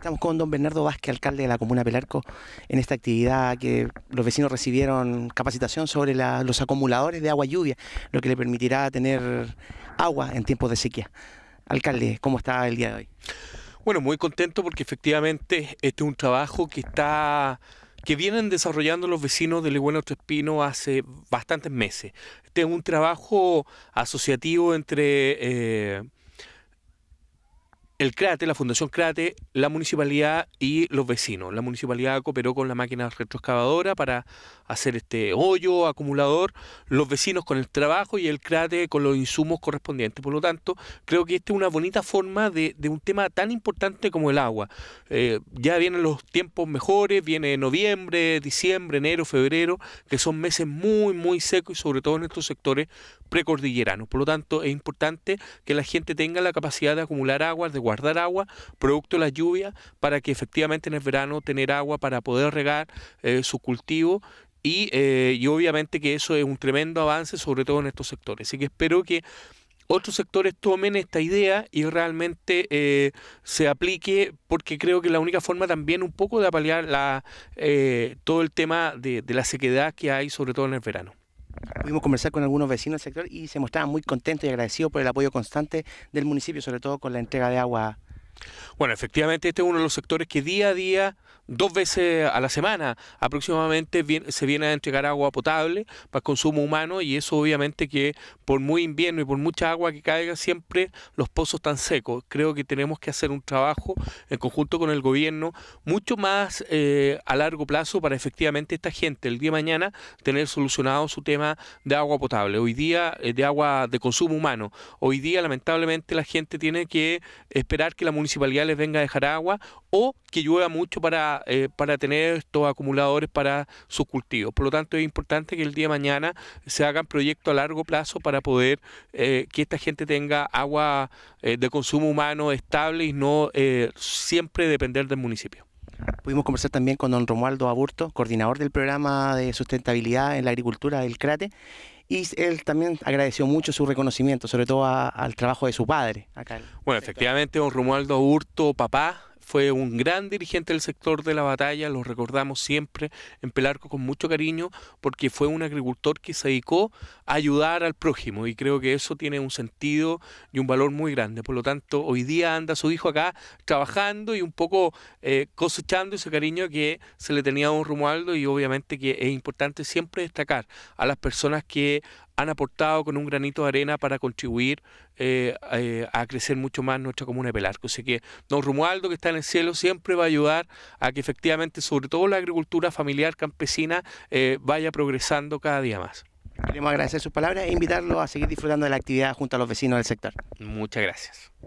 Estamos con don Bernardo Vázquez, alcalde de la comuna Pelarco, en esta actividad que los vecinos recibieron capacitación sobre los acumuladores de agua lluvia, lo que le permitirá tener agua en tiempos de sequía. Alcalde, ¿cómo está el día de hoy? Bueno, muy contento porque efectivamente este es un trabajo que está que vienen desarrollando los vecinos de Legüeno Espino hace bastantes meses. Este es un trabajo asociativo entre eh, el CRATE, la Fundación CRATE, la municipalidad y los vecinos. La municipalidad cooperó con la máquina retroexcavadora para hacer este hoyo acumulador, los vecinos con el trabajo y el cráter con los insumos correspondientes. Por lo tanto, creo que esta es una bonita forma de, un tema tan importante como el agua. Eh, ya vienen los tiempos mejores, viene noviembre, diciembre, enero, febrero, que son meses muy, muy secos y sobre todo en estos sectores precordilleranos. Por lo tanto, es importante que la gente tenga la capacidad de acumular agua de guardar agua producto de la lluvia para que efectivamente en el verano tener agua para poder regar eh, su cultivo eh, y, obviamente que eso es un tremendo avance, sobre todo en estos sectores. Así que espero que otros sectores tomen esta idea y realmente eh, se aplique, porque creo que la única forma también un poco de apalear la, eh, todo el tema de la sequedad que hay, sobre todo en el verano. Pudimos conversar con algunos vecinos del sector y se mostraban muy contentos y agradecidos por el apoyo constante del municipio, sobre todo con la entrega de agua bueno, efectivamente, este es uno de los sectores que día a día, dos veces a la semana aproximadamente, se viene a entregar agua potable para consumo humano y eso obviamente que por muy invierno y por mucha agua que caiga, siempre los pozos están secos. Creo que tenemos que hacer un trabajo en conjunto con el gobierno mucho más eh, a largo plazo para efectivamente esta gente el día de mañana tener solucionado su tema de agua potable. Hoy día eh, de agua de consumo humano. Hoy día lamentablemente la gente tiene que esperar que la municipalidad les venga dejar agua o que llueva mucho para, eh, para tener estos acumuladores para sus cultivos. Por lo tanto, es importante que el día de mañana se hagan proyectos a largo plazo para poder eh, que esta gente tenga agua eh, de consumo humano estable y no siempre depender del municipio. Pudimos conversar también con don Romualdo Aburto, coordinador del programa de sustentabilidad en la agricultura del CRATE, y él también agradeció mucho su reconocimiento, sobre todo al trabajo de su padre acá. Bueno, efectivamente, don Romualdo Aburto, papá, fue un gran dirigente del sector de la batalla, lo recordamos siempre en Pelarco con mucho cariño, porque fue un agricultor que se dedicó a ayudar al prójimo y creo que eso tiene un sentido y un valor muy grande. Por lo tanto, hoy día anda su hijo acá trabajando y un poco eh, cosechando ese cariño que se le tenía a don Romualdo y obviamente que es importante siempre destacar a las personas que han aportado con un granito de arena para contribuir eh, eh, a crecer mucho más nuestra comuna de Pelarco. Así que don Romualdo, que está en el cielo, siempre va a ayudar a que efectivamente, sobre todo la agricultura familiar campesina, eh, vaya progresando cada día más. Queremos agradecer sus palabras e invitarlo a seguir disfrutando de la actividad junto a los vecinos del sector. Muchas gracias.